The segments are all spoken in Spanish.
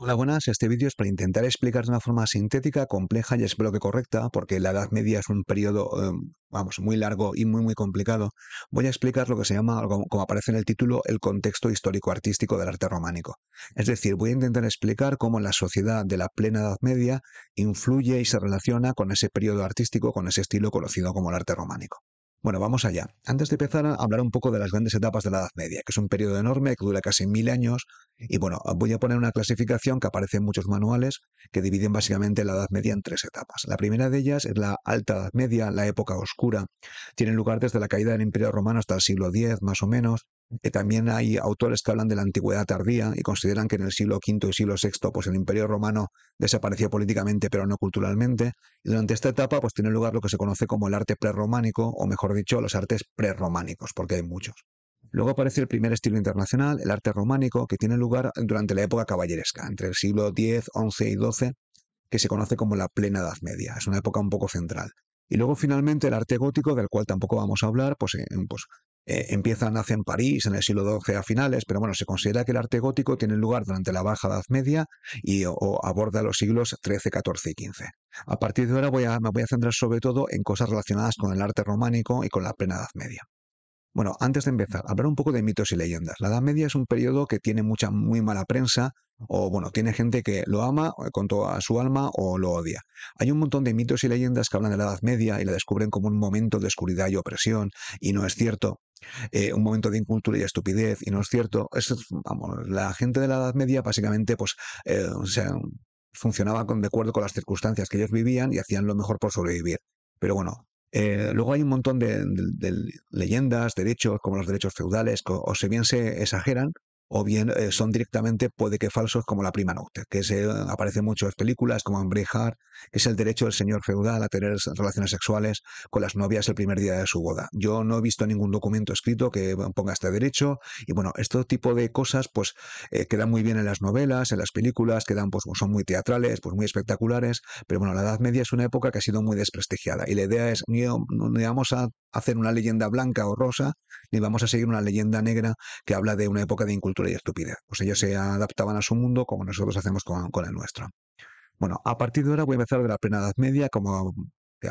Hola, buenas. Este vídeo es para intentar explicar de una forma sintética, compleja y espero que correcta, porque la Edad Media es un periodo, em, vamos, muy largo y muy, muy complicado. Voy a explicar lo que se llama, como aparece en el título, el contexto histórico-artístico del arte románico. Es decir, voy a intentar explicar cómo la sociedad de la plena Edad Media influye y se relaciona con ese periodo artístico, con ese estilo conocido como el arte románico. Bueno, vamos allá. Antes de empezar a hablar un poco de las grandes etapas de la Edad Media, que es un periodo enorme que dura casi mil años, y bueno, voy a poner una clasificación que aparece en muchos manuales que dividen básicamente la Edad Media en tres etapas. La primera de ellas es la Alta Edad Media, la época oscura. Tiene lugar desde la caída del Imperio Romano hasta el siglo X, más o menos, también hay autores que hablan de la antigüedad tardía y consideran que en el siglo V y siglo VI pues el imperio romano desapareció políticamente pero no culturalmente. Y durante esta etapa pues tiene lugar lo que se conoce como el arte prerrománico o mejor dicho los artes prerrománicos porque hay muchos. Luego aparece el primer estilo internacional, el arte románico, que tiene lugar durante la época caballeresca, entre el siglo X, XI y XII, que se conoce como la plena Edad Media. Es una época un poco central. Y luego finalmente el arte gótico, del cual tampoco vamos a hablar, pues, pues eh, empiezan, empieza nace en París en el siglo XII a finales, pero bueno, se considera que el arte gótico tiene lugar durante la Baja Edad Media y aborda los siglos XIII, XIV y XV. A partir de ahora me voy a centrar sobre todo en cosas relacionadas con el arte románico y con la plena Edad Media. Bueno, antes de empezar, hablar un poco de mitos y leyendas. La Edad Media es un periodo que tiene mucha, muy mala prensa, o bueno, tiene gente que lo ama eh, con toda su alma o lo odia. Hay un montón de mitos y leyendas que hablan de la Edad Media y la descubren como un momento de oscuridad y opresión, y no es cierto. Eh, un momento de incultura y estupidez, y no es cierto. Es, la gente de la Edad Media básicamente, pues, eh, funcionaba con, de acuerdo con las circunstancias que ellos vivían y hacían lo mejor por sobrevivir. Pero bueno, eh, luego hay un montón de, leyendas, derechos, como los derechos feudales, o se bien se exageran, o bien eh, son directamente puede que falsos como la prima nocte, que se, mucho eh, mucho en películas como en que es el derecho del señor feudal a tener relaciones sexuales con las novias el primer día de su boda. Yo no he visto ningún documento escrito que eh, ponga este derecho y bueno, este tipo de cosas pues quedan muy bien en las novelas, en las películas, quedan pues son muy teatrales, pues muy espectaculares, pero bueno, la Edad Media es una época que ha sido muy desprestigiada y la idea es ni, ni vamos a hacer una leyenda blanca o rosa, ni vamos a seguir una leyenda negra que habla de una época de incultura y estupidez, Pues ellos se adaptaban a su mundo como nosotros hacemos con, el nuestro. Bueno, a partir de ahora voy a empezar de la plena Edad Media, como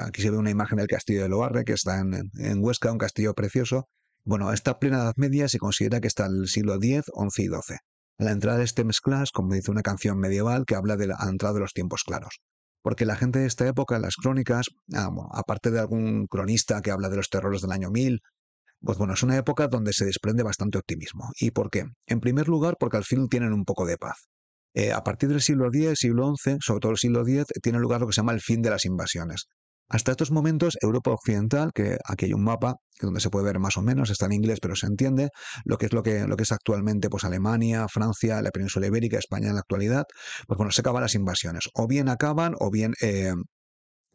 aquí se ve una imagen del castillo de Loarre, que está en, Huesca, un castillo precioso. Bueno, esta plena Edad Media se considera que está en el siglo X, XI y XII. la entrada de este mezclas, como dice una canción medieval que habla de la entrada de los tiempos claros. Porque la gente de esta época, las crónicas, ah, aparte de algún cronista que habla de los terrores del año 1000, pues bueno, es una época donde se desprende bastante optimismo. ¿Y por qué? En primer lugar, porque al fin tienen un poco de paz. Eh, a partir del siglo X, siglo XI, sobre todo el siglo X, tiene lugar lo que se llama el fin de las invasiones. Hasta estos momentos, Europa Occidental, que aquí hay un mapa donde se puede ver más o menos, está en inglés pero se entiende, lo que es, lo que, lo que es actualmente pues, Alemania, Francia, la península ibérica, España en la actualidad, pues bueno, se acaban las invasiones. O bien acaban o bien eh,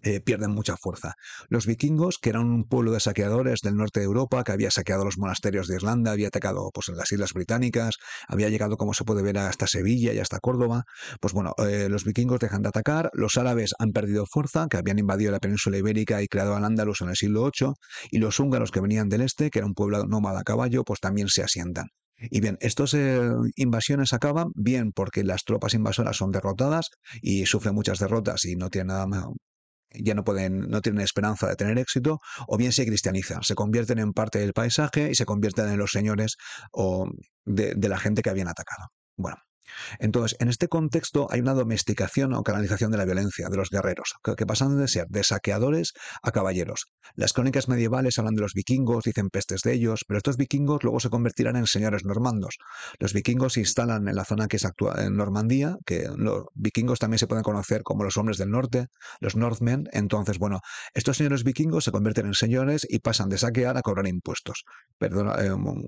eh, pierden mucha fuerza. Los vikingos, que eran un pueblo de saqueadores del norte de Europa, que había saqueado los monasterios de Irlanda, había atacado pues, en las islas británicas, había llegado, como se puede ver, hasta Sevilla y hasta Córdoba, pues bueno, eh, los vikingos dejan de atacar, los árabes han perdido fuerza, que habían invadido la península ibérica y creado al Andalus en el siglo VIII, y los húngaros que venían del este, que era un pueblo nómada a caballo, pues también se asientan. Y bien, estas eh, invasiones acaban bien porque las tropas invasoras son derrotadas y sufren muchas derrotas y no tienen nada más ya no pueden, no tienen esperanza de tener éxito, o bien se cristianizan, se convierten en parte del paisaje y se convierten en los señores o de, de la gente que habían atacado. Bueno, entonces, en este contexto hay una domesticación o canalización de la violencia de los guerreros, que, pasan de ser de saqueadores a caballeros. Las crónicas medievales hablan de los vikingos, dicen pestes de ellos, pero estos vikingos luego se convertirán en señores normandos. Los vikingos se instalan en la zona que es actual en Normandía, que los vikingos también se pueden conocer como los hombres del norte, los Northmen. Entonces, bueno, estos señores vikingos se convierten en señores y pasan de saquear a cobrar impuestos. Eh,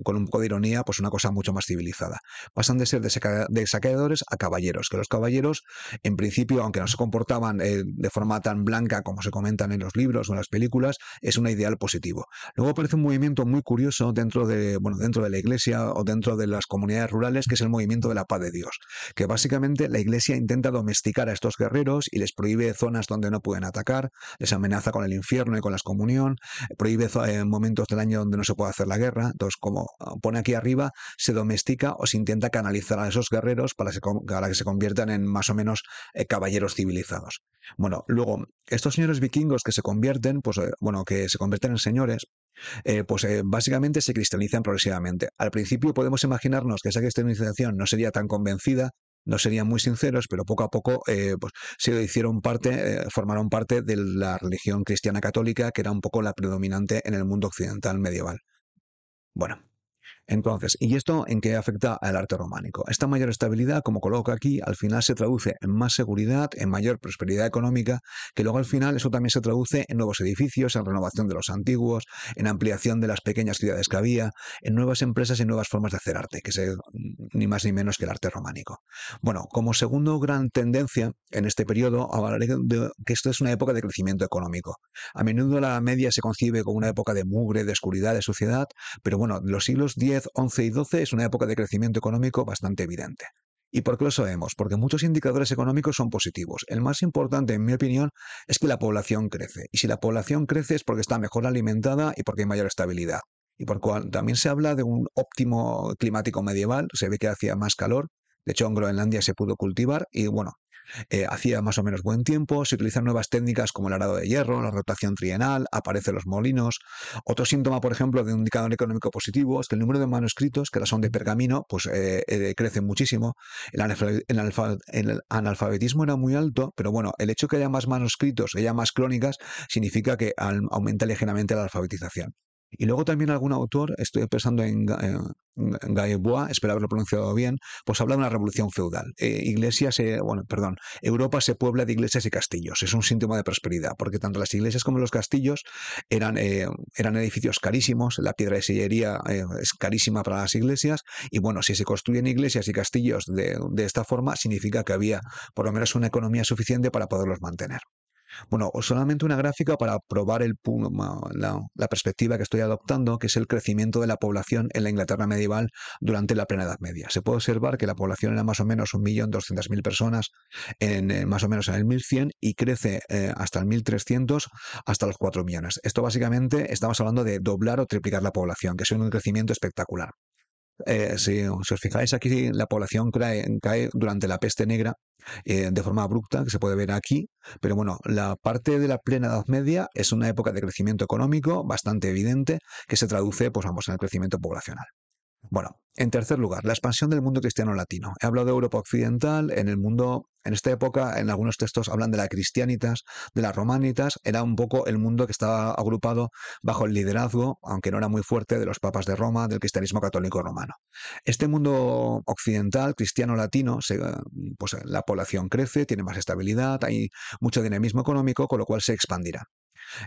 con un poco de ironía, pues una cosa mucho más civilizada. Pasan de ser de, de saqueadores a caballeros, que los caballeros, en principio, aunque no se comportaban eh, de forma tan blanca como se comentan en los libros o en las películas, es un ideal positivo. Luego aparece un movimiento muy curioso dentro de, bueno, dentro de la iglesia o dentro de las comunidades rurales, que es el movimiento de la paz de Dios, que básicamente la iglesia intenta domesticar a estos guerreros y les prohíbe zonas donde no pueden atacar, les amenaza con el infierno y con la excomunión, prohíbe en eh, momentos del año donde no se puede hacer la guerra, entonces como ah, pone aquí arriba, se domestica o se intenta canalizar a esos guerreros para que, se, conviertan en más o menos eh, caballeros civilizados. Bueno, luego, estos señores vikingos que se convierten, pues eh, bueno, que se convierten en señores, eh, pues básicamente se cristianizan progresivamente. Al principio podemos imaginarnos que esa cristianización no sería tan convencida, no serían muy sinceros, pero poco a poco pues, se hicieron parte, formaron parte de la religión cristiana católica, que era un poco la predominante en el mundo occidental medieval. Bueno, entonces, ¿y esto en qué afecta al arte románico? Esta mayor estabilidad, como coloca aquí, al final se traduce en más seguridad, en mayor prosperidad económica, que luego al final eso también se traduce en nuevos edificios, en renovación de los antiguos, en ampliación de las pequeñas ciudades que había, en nuevas empresas y nuevas formas de hacer arte, que es ni más ni menos que el arte románico. Bueno, como segundo gran tendencia en este periodo, hablaré de que esto es una época de crecimiento económico. A menudo la media se concibe como una época de mugre, de oscuridad, de sociedad, pero bueno, los siglos X 11 y 12 es una época de crecimiento económico bastante evidente. ¿Y por qué lo sabemos? Porque muchos indicadores económicos son positivos. El más importante, en mi opinión, es que la población crece. Y si la población crece es porque está mejor alimentada y porque hay mayor estabilidad. Y por cual también se habla de un óptimo climático medieval, se ve que hacía más calor, de hecho en Groenlandia se pudo cultivar y bueno, eh, hacía más o menos buen tiempo, se utilizan nuevas técnicas como el arado de hierro, la rotación trienal, aparecen los molinos. Otro síntoma, por ejemplo, de un indicador económico positivo es que el número de manuscritos, que ahora son de pergamino, pues eh, eh, crece muchísimo. El, analfabetismo era muy alto, pero bueno, el hecho de que haya más manuscritos, que haya más crónicas significa que aumenta ligeramente la alfabetización. Y luego también algún autor, estoy pensando en, en espero haberlo pronunciado bien, pues habla de una revolución feudal. Eh, iglesias, eh, bueno, perdón, Europa se puebla de iglesias y castillos. Es un síntoma de prosperidad, porque tanto las iglesias como los castillos eran, eh, eran edificios carísimos, la piedra de sillería es carísima para las iglesias, y bueno, si se construyen iglesias y castillos de, de esta forma, significa que había por lo menos una economía suficiente para poderlos mantener. Bueno, solamente una gráfica para probar el, la, perspectiva que estoy adoptando, que es el crecimiento de la población en la Inglaterra medieval durante la plena Edad Media. Se puede observar que la población era más o menos 1.200.000 personas, en, eh, más o menos en el 1100, y crece eh, hasta el 1300, hasta los 4 millones. Esto básicamente estamos hablando de doblar o triplicar la población, que es un crecimiento espectacular. Eh, si, os fijáis aquí, la población cae, durante la peste negra eh, de forma abrupta, que se puede ver aquí, pero bueno, la parte de la plena Edad Media es una época de crecimiento económico bastante evidente que se traduce pues en el crecimiento poblacional. Bueno, en tercer lugar, la expansión del mundo cristiano latino. He hablado de Europa Occidental, en el mundo, en esta época, en algunos textos hablan de la cristianitas, de las romanitas, era un poco el mundo que estaba agrupado bajo el liderazgo, aunque no era muy fuerte, de los papas de Roma, del cristianismo católico romano. Este mundo occidental, cristiano latino, pues la población crece, tiene más estabilidad, hay mucho dinamismo económico, con lo cual se expandirá.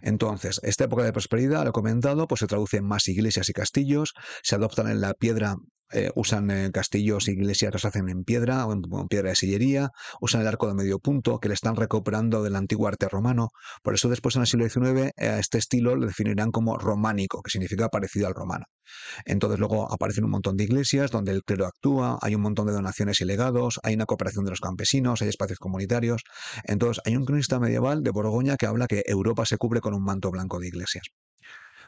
Entonces, esta época de prosperidad, lo he comentado, pues se traduce en más iglesias y castillos, se adoptan en la piedra eh, usan castillos eh, castillos, iglesias, los hacen en piedra o en, piedra de sillería, usan el arco de medio punto que le están recuperando del antiguo arte romano. Por eso después en el siglo XIX eh, a este estilo lo definirán como románico, que significa parecido al romano. Entonces luego aparecen un montón de iglesias donde el clero actúa, hay un montón de donaciones y legados, hay una cooperación de los campesinos, hay espacios comunitarios. Entonces hay un cronista medieval de Borgoña que habla que Europa se cubre con un manto blanco de iglesias.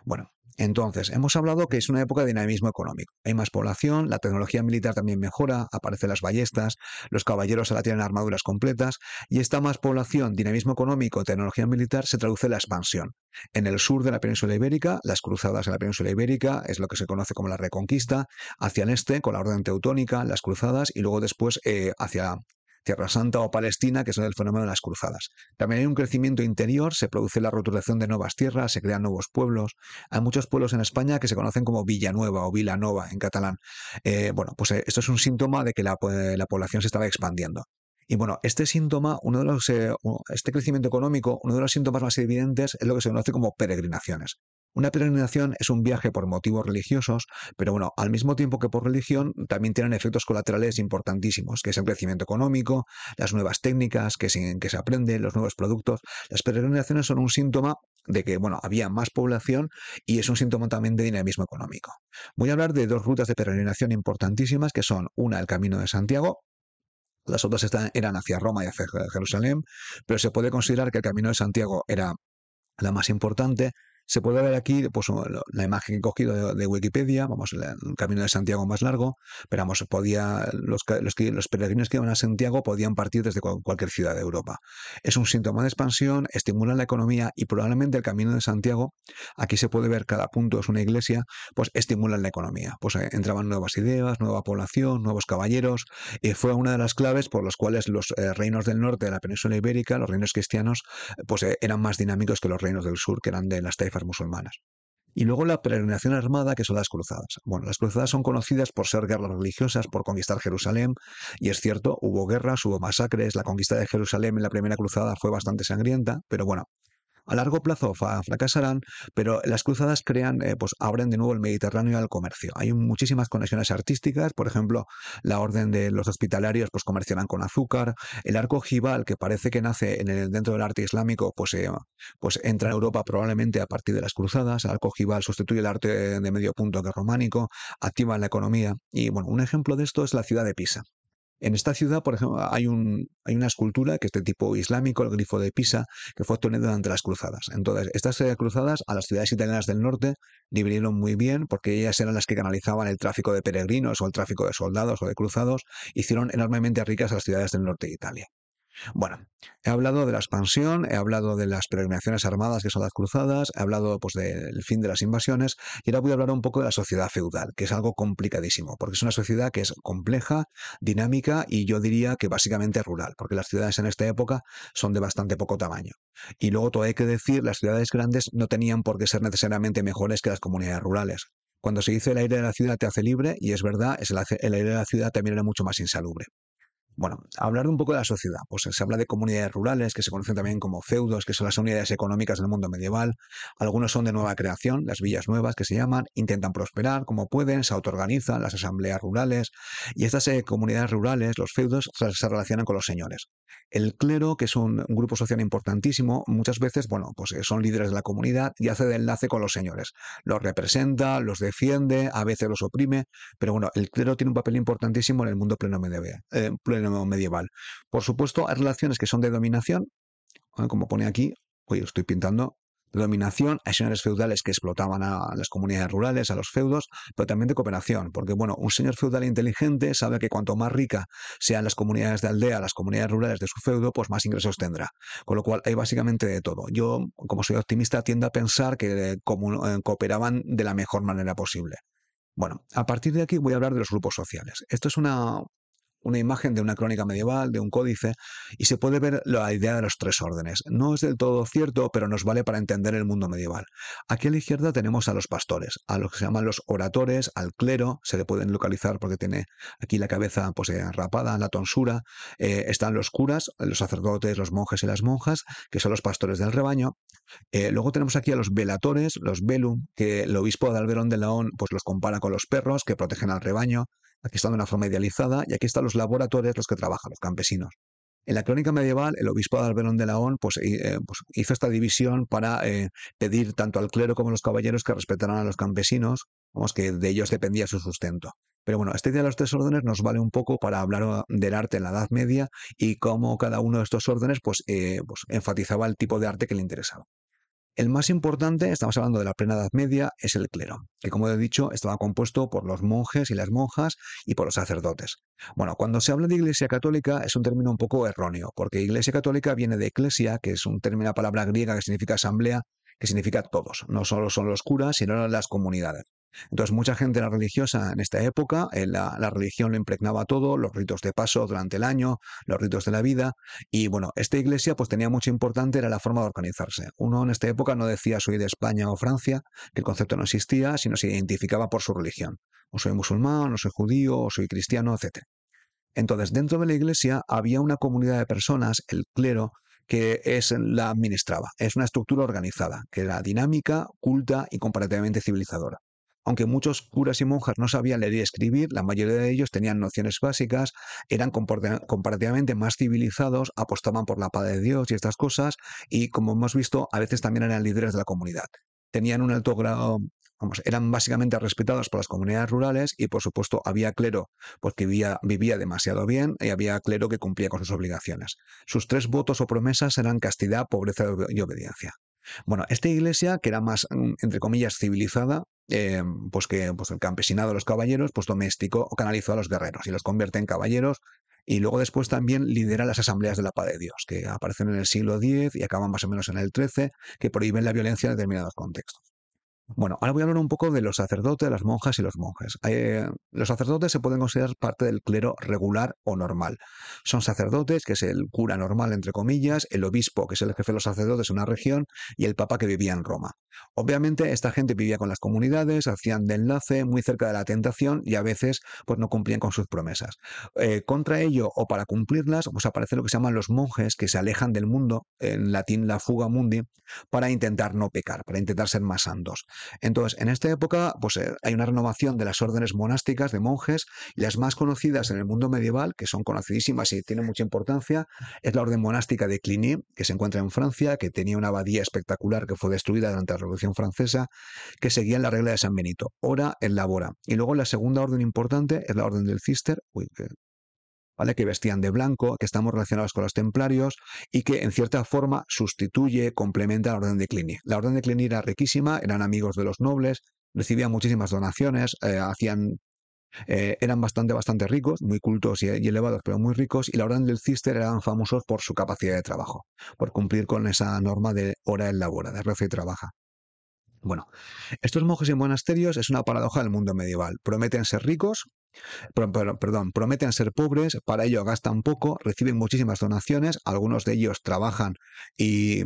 Bueno, entonces, hemos hablado que es una época de dinamismo económico. Hay más población, la tecnología militar también mejora, aparecen las ballestas, los caballeros ahora tienen armaduras completas, y esta más población, dinamismo económico, tecnología militar, se traduce en la expansión. En el sur de la península ibérica, las cruzadas en la península ibérica es lo que se conoce como la reconquista, hacia el este con la orden teutónica, las cruzadas, y luego después eh, hacia Tierra Santa o Palestina, que son el fenómeno de las cruzadas. También hay un crecimiento interior, se produce la roturación de nuevas tierras, se crean nuevos pueblos. Hay muchos pueblos en España que se conocen como Villanueva o Vilanova en catalán. Eh, bueno, pues eh, esto es un síntoma de que pues, la, población se estaba expandiendo. Y bueno, este síntoma, eh, este crecimiento económico, uno de los síntomas más evidentes es lo que se conoce como peregrinaciones. Una peregrinación es un viaje por motivos religiosos, pero bueno, al mismo tiempo que por religión, también tienen efectos colaterales importantísimos, que es el crecimiento económico, las nuevas técnicas que se, aprenden, los nuevos productos. Las peregrinaciones son un síntoma de que, bueno, había más población y es un síntoma también de dinamismo económico. Voy a hablar de dos rutas de peregrinación importantísimas, que son una, el Camino de Santiago, las otras eran hacia Roma y hacia Jerusalén, pero se puede considerar que el Camino de Santiago era la más importante se puede ver aquí pues, la imagen que he cogido de, Wikipedia, vamos, el camino de Santiago más largo, pero vamos, podía, los, los, peregrinos que iban a Santiago podían partir desde cualquier ciudad de Europa. Es un síntoma de expansión, estimula la economía y probablemente el camino de Santiago, aquí se puede ver cada punto es una iglesia, pues estimula la economía. Pues eh, entraban nuevas ideas, nueva población, nuevos caballeros, y fue una de las claves por las cuales los eh, reinos del norte de la península ibérica, los reinos cristianos, pues eh, eran más dinámicos que los reinos del sur, que eran de las taifas musulmanas. Y luego la peregrinación armada, que son las cruzadas. Bueno, las cruzadas son conocidas por ser guerras religiosas, por conquistar Jerusalén, y es cierto, hubo guerras, hubo masacres, la conquista de Jerusalén en la primera cruzada fue bastante sangrienta, pero bueno, a largo plazo fracasarán, pero las cruzadas crean, eh, pues abren de nuevo el Mediterráneo al comercio. Hay muchísimas conexiones artísticas, por ejemplo, la orden de los hospitalarios pues con azúcar, el arco ojival que parece que nace en el, dentro del arte islámico, pues, eh, pues entra en Europa probablemente a partir de las cruzadas, el arco ojival sustituye el arte de medio punto que románico, activa la economía y bueno, un ejemplo de esto es la ciudad de Pisa. En esta ciudad, por ejemplo, hay, una escultura que es de tipo islámico, el grifo de Pisa, que fue obtenido durante las cruzadas. Entonces, estas eh, cruzadas a las ciudades italianas del norte dividieron muy bien porque ellas eran las que canalizaban el tráfico de peregrinos o el tráfico de soldados o de cruzados, hicieron enormemente ricas a las ciudades del norte de Italia. Bueno, he hablado de la expansión, he hablado de las peregrinaciones armadas que son las cruzadas, he hablado pues del fin de las invasiones y ahora voy a hablar un poco de la sociedad feudal, que es algo complicadísimo, porque es una sociedad que es compleja, dinámica y yo diría que básicamente rural, porque las ciudades en esta época son de bastante poco tamaño. Y luego todo hay que decir, las ciudades grandes no tenían por qué ser necesariamente mejores que las comunidades rurales. Cuando se dice el aire de la ciudad te hace libre, y es verdad, el aire de la ciudad también era mucho más insalubre. Bueno, hablar un poco de la sociedad. Pues se habla de comunidades rurales, que se conocen también como feudos, que son las unidades económicas del mundo medieval. Algunos son de nueva creación, las villas nuevas que se llaman, intentan prosperar como pueden, se autoorganizan, las asambleas rurales. Y estas eh, comunidades rurales, los feudos, se relacionan con los señores. El clero, que es un, grupo social importantísimo, muchas veces, bueno, pues eh, son líderes de la comunidad y hace de enlace con los señores. Los representa, los defiende, a veces los oprime, pero bueno, el clero tiene un papel importantísimo en el mundo pleno medieval. Eh, pleno medieval. Por supuesto, hay relaciones que son de dominación, ¿eh? como pone aquí, hoy estoy pintando dominación, hay señores feudales que explotaban a las comunidades rurales, a los feudos, pero también de cooperación, porque bueno, un señor feudal inteligente sabe que cuanto más rica sean las comunidades de aldea, las comunidades rurales de su feudo, pues más ingresos tendrá. Con lo cual hay básicamente de todo. Yo, como soy optimista, tiendo a pensar que eh, eh, cooperaban de la mejor manera posible. Bueno, a partir de aquí voy a hablar de los grupos sociales. Esto es una, una imagen de una crónica medieval, de un códice, y se puede ver la idea de los tres órdenes. No es del todo cierto, pero nos vale para entender el mundo medieval. Aquí a la izquierda tenemos a los pastores, a los que se llaman los oratores, al clero, se le pueden localizar porque tiene aquí la cabeza pues, eh, rapada, la tonsura. Eh, están los curas, los sacerdotes, los monjes y las monjas, que son los pastores del rebaño. Eh, luego tenemos aquí a los velatores, los velum, que el obispo de Alberón de Laón pues, los compara con los perros que protegen al rebaño. Aquí están de una forma idealizada y aquí están los laboratorios los que trabajan, los campesinos. En la crónica medieval, el obispo de Alberón de Laón pues, eh, pues, hizo esta división para eh, pedir tanto al clero como a los caballeros que respetaran a los campesinos, vamos, que de ellos dependía su sustento. Pero bueno, este día de los tres órdenes nos vale un poco para hablar ah, del arte en la Edad Media y cómo cada uno de estos órdenes pues, eh, pues enfatizaba el tipo de arte que le interesaba. El más importante, estamos hablando de la plena Edad Media, es el clero, que como he dicho estaba compuesto por los monjes y las monjas y por los sacerdotes. Bueno, cuando se habla de Iglesia Católica es un término un poco erróneo, porque Iglesia Católica viene de eclesia, que es un término, una palabra griega que significa asamblea, que significa todos, no solo son los curas, sino las comunidades. Entonces, mucha gente era religiosa en esta época, eh, la, religión lo impregnaba todo, los ritos de paso durante el año, los ritos de la vida, y bueno, esta iglesia pues tenía mucho importante, era la forma de organizarse. Uno en esta época no decía soy de España o Francia, que el concepto no existía, sino se identificaba por su religión. O soy musulmán, o soy judío, o soy cristiano, etc. Entonces, dentro de la iglesia había una comunidad de personas, el clero, que la administraba. Es una estructura organizada, que era dinámica, culta y comparativamente civilizadora. Aunque muchos curas y monjas no sabían leer y escribir, la mayoría de ellos tenían nociones básicas, eran comparativamente más civilizados, apostaban por la paz de Dios y estas cosas, y como hemos visto, a veces también eran líderes de la comunidad. Tenían un alto grado, vamos, eran básicamente respetados por las comunidades rurales y por supuesto había clero porque pues, vivía, vivía demasiado bien y había clero que cumplía con sus obligaciones. Sus tres votos o promesas eran castidad, pobreza y obediencia. Bueno, esta iglesia, que era más, mm, entre comillas, civilizada, eh, pues que pues el campesinado, los caballeros, pues doméstico o canalizó a los guerreros y los convierte en caballeros. Y luego después también lidera las asambleas de la paz de Dios, que aparecen en el siglo X y acaban más o menos en el XIII, que prohíben la violencia en determinados contextos. Bueno, ahora voy a hablar un poco de los sacerdotes, las monjas y los monjes. Eh, los sacerdotes se pueden considerar parte del clero regular o normal. Son sacerdotes, que es el cura normal, entre comillas, el obispo, que es el jefe de los sacerdotes en una región, y el papa que vivía en Roma. Obviamente, esta gente vivía con las comunidades, hacían de enlace, muy cerca de la tentación, y a veces pues, no cumplían con sus promesas. Eh, contra ello, o para cumplirlas, pues aparece lo que se llaman los monjes, que se alejan del mundo, en latín la fuga mundi, para intentar no pecar, para intentar ser más santos. Entonces, en esta época, pues eh, hay una renovación de las órdenes monásticas de monjes, y las más conocidas en el mundo medieval, que son conocidísimas y tienen mucha importancia, es la orden monástica de Cluny, que se encuentra en Francia, que tenía una abadía espectacular que fue destruida durante la Revolución Francesa, que seguía la regla de San Benito, ora en labora. Y luego la segunda orden importante es la orden del Cister, uy, que vestían de blanco, que estamos relacionados con los templarios y que en cierta forma sustituye, complementa la orden de Cluny. La orden de Cluny era riquísima, eran amigos de los nobles, recibían muchísimas donaciones, eh, hacían eh, eran bastante, bastante ricos, muy cultos y, elevados, pero muy ricos, y la Orden del Cister eran famosos por su capacidad de trabajo, por cumplir con esa norma de hora en labora, de rezo y trabaja. Bueno, estos monjes y monasterios es una paradoja del mundo medieval. Prometen ser ricos, perdón, prometen ser pobres, para ello gastan poco, reciben muchísimas donaciones, algunos de ellos trabajan y,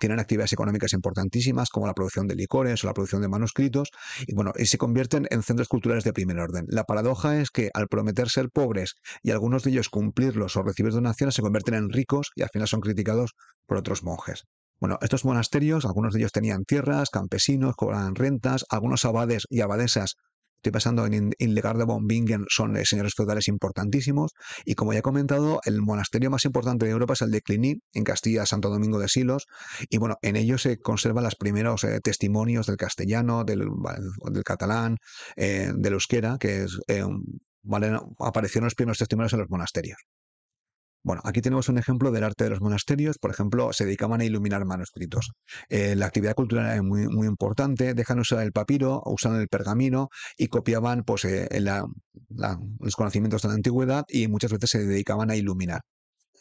tienen actividades económicas importantísimas como la producción de licores o la producción de manuscritos, y bueno, y se convierten en centros culturales de primer orden. La paradoja es que al prometer ser pobres y algunos de ellos cumplirlos o recibir donaciones, se convierten en ricos y al final son criticados por otros monjes. Bueno, estos monasterios, algunos de ellos tenían tierras, campesinos, cobraban rentas, algunos abades y abadesas Estoy pensando en Hildegard de Bombingen, son eh, señores feudales importantísimos. Y como ya he comentado, el monasterio más importante de Europa es el de Cluny, en Castilla, Santo Domingo de Silos. Y bueno, en ellos se conservan los primeros eh, testimonios del castellano, del, catalán, eh, del euskera, que aparecieron los primeros testimonios en los monasterios. Bueno, aquí tenemos un ejemplo del arte de los monasterios. Por ejemplo, se dedicaban a iluminar manuscritos. Eh, la actividad cultural es muy, importante. Dejan usar el papiro, usan el pergamino y copiaban pues, eh, los conocimientos de la antigüedad y muchas veces se dedicaban a iluminar.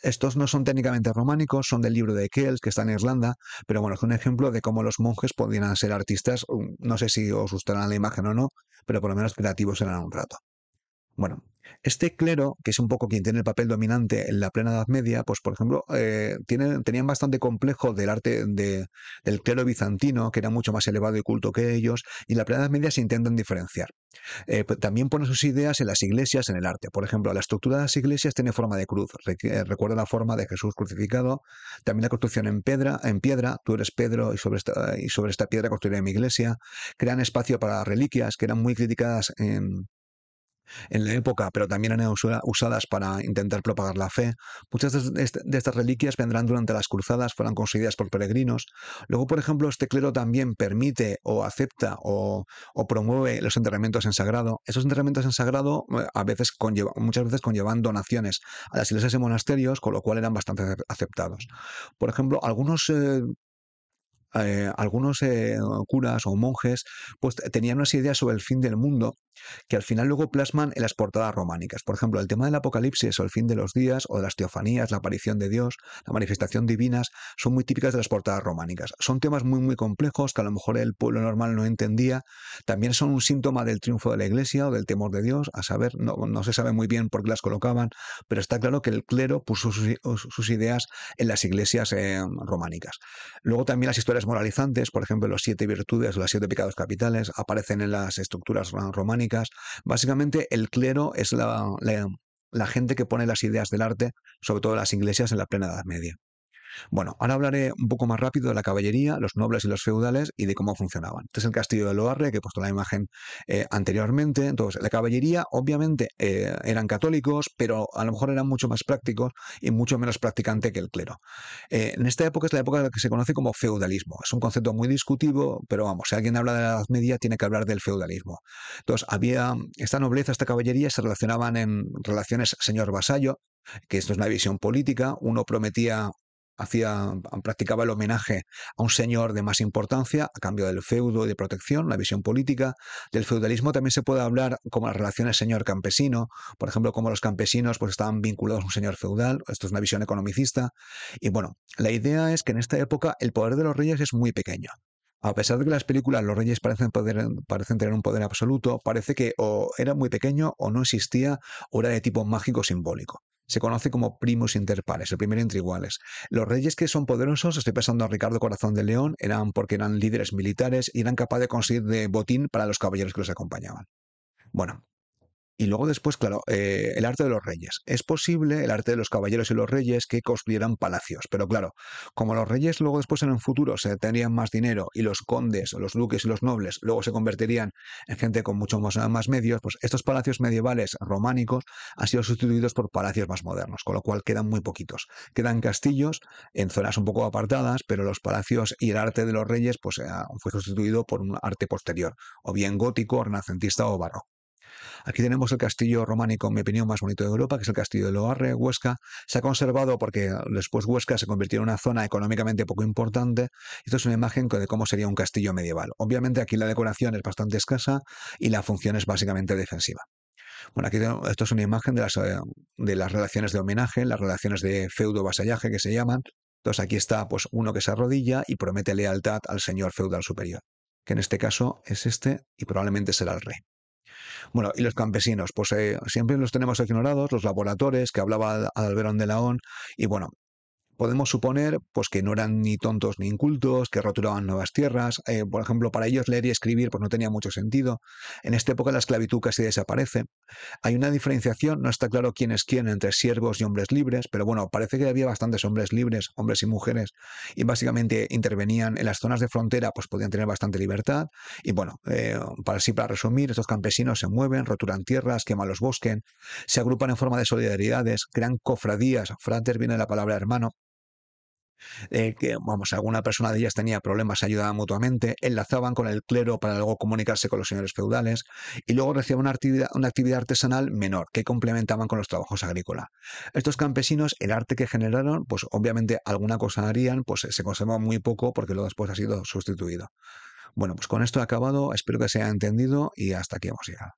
Estos no son técnicamente románicos, son del libro de Kells, que está en Irlanda, pero bueno, es un ejemplo de cómo los monjes podían ser artistas. Mm, no sé si os gustará la imagen o no, pero por lo menos creativos eran un rato. Bueno, este clero, que es un poco quien tiene el papel dominante en la plena Edad Media, pues por ejemplo, eh, tienen, tenían bastante complejo del arte de, del clero bizantino, que era mucho más elevado y culto que ellos, y la plena Edad Media se intentan diferenciar. Eh, también pone sus ideas en las iglesias, en el arte. Por ejemplo, la estructura de las iglesias tiene forma de cruz, eh, recuerda la forma de Jesús crucificado, también la construcción en piedra, en piedra tú eres Pedro y sobre, esta, y sobre esta piedra construiré mi iglesia, crean espacio para reliquias que eran muy criticadas en en la época, pero también eran usadas para intentar propagar la fe. Muchas de estas reliquias vendrán durante las cruzadas, fueron conseguidas por peregrinos. Luego, por ejemplo, este clero también permite o acepta o, promueve los enterramientos en sagrado. Esos enterramientos en sagrado eh, a veces muchas veces conllevan donaciones a las iglesias y monasterios, con lo cual eran bastante aceptados. Por ejemplo, algunos eh, eh, algunos eh, curas o monjes pues tenían unas ideas sobre el fin del mundo que al final luego plasman en las portadas románicas. Por ejemplo, el tema del apocalipsis o el fin de los días o de las teofanías, la aparición de Dios, la manifestación divinas, son muy típicas de las portadas románicas. Son temas muy muy complejos que a lo mejor el pueblo normal no entendía. También son un síntoma del triunfo de la iglesia o del temor de Dios, a saber, no, se sabe muy bien por qué las colocaban, pero está claro que el clero puso sus, ideas en las iglesias eh, románicas. Luego también las historias moralizantes, por ejemplo, las siete virtudes las siete pecados capitales, aparecen en las estructuras románicas. Básicamente, el clero es la, gente que pone las ideas del arte, sobre todo las iglesias, en la plena Edad Media. Bueno, ahora hablaré un poco más rápido de la caballería, los nobles y los feudales y de cómo funcionaban. Este es el castillo de Loarre, que he puesto la imagen eh, anteriormente. Entonces, la caballería obviamente eh, eran católicos, pero a lo mejor eran mucho más prácticos y mucho menos practicante que el clero. Eh, en esta época es la época que se conoce como feudalismo. Es un concepto muy discutivo, pero vamos, si alguien habla de la Edad Media tiene que hablar del feudalismo. Entonces, había esta nobleza, esta caballería se relacionaban en relaciones señor-vasallo, que esto es una visión política, uno prometía hacía, ah, practicaba el homenaje a un señor de más importancia a cambio del feudo y de protección, la visión política. Del feudalismo también se puede hablar como las relaciones señor-campesino, por ejemplo, como los campesinos pues, estaban vinculados a un señor feudal, esto es una visión economicista. Y bueno, la idea es que en esta época el poder de los reyes es muy pequeño a pesar de que las películas los reyes parecen, tener un poder absoluto, parece que o era muy pequeño o no existía o era de tipo mágico simbólico. Se conoce como primus inter pares, el primero entre iguales. Los reyes que son poderosos, estoy pensando a Ricardo Corazón de León, eran porque eran líderes militares y eran capaces de conseguir de botín para los caballeros que los acompañaban. Bueno, y luego después, claro, eh, el arte de los reyes. Es posible el arte de los caballeros y los reyes que construyeran palacios, pero claro, como los reyes luego después en el futuro se tendrían más dinero y los condes, los duques y los nobles luego se convertirían en gente con mucho más, medios, pues estos palacios medievales románicos han sido sustituidos por palacios más modernos, con lo cual quedan muy poquitos. Quedan castillos en zonas un poco apartadas, pero los palacios y el arte de los reyes pues, eh, fue sustituido por un arte posterior, o bien gótico, renacentista o barroco. Aquí tenemos el castillo románico, en mi opinión, más bonito de Europa, que es el castillo de Loarre, Huesca. Se ha conservado porque ah, después Huesca se convirtió en una zona económicamente poco importante. Esto es una imagen de cómo sería un castillo medieval. Obviamente aquí la decoración es bastante escasa y la función es básicamente defensiva. Bueno, aquí esto es una imagen eh, de las, relaciones de homenaje, las relaciones de feudo-vasallaje que se llaman. Entonces aquí está pues uno que se arrodilla y promete lealtad al señor feudal superior, que en este caso es este y probablemente será el rey. Bueno, y los campesinos, pues eh, siempre los tenemos ignorados, los laboratorios, que hablaba Alberón de Laón, y bueno, podemos suponer pues que no eran ni tontos ni incultos, que roturaban nuevas tierras, eh, por ejemplo, para ellos leer y escribir pues no tenía mucho sentido. En esta época la esclavitud casi desaparece. Hay una diferenciación, no está claro quién es quién entre siervos y hombres libres, pero bueno, parece que había bastantes hombres libres, hombres y mujeres, y básicamente intervenían en las zonas de frontera, pues podían tener bastante libertad. Y bueno, eh, para así para resumir, estos campesinos se mueven, roturan tierras, queman los bosques, se agrupan en forma de solidaridades, crean cofradías, frater viene de la palabra hermano, eh, que vamos, alguna persona de ellas tenía problemas, se ayudaban mutuamente, enlazaban con el clero para luego comunicarse con los señores feudales y luego recibían una actividad, una actividad artesanal menor que complementaban con los trabajos agrícolas. Estos campesinos, el arte que generaron, pues obviamente alguna cosa harían, pues se conservó muy poco porque luego después ha sido sustituido. Bueno, pues con esto he acabado, espero que se haya entendido y hasta aquí hemos llegado.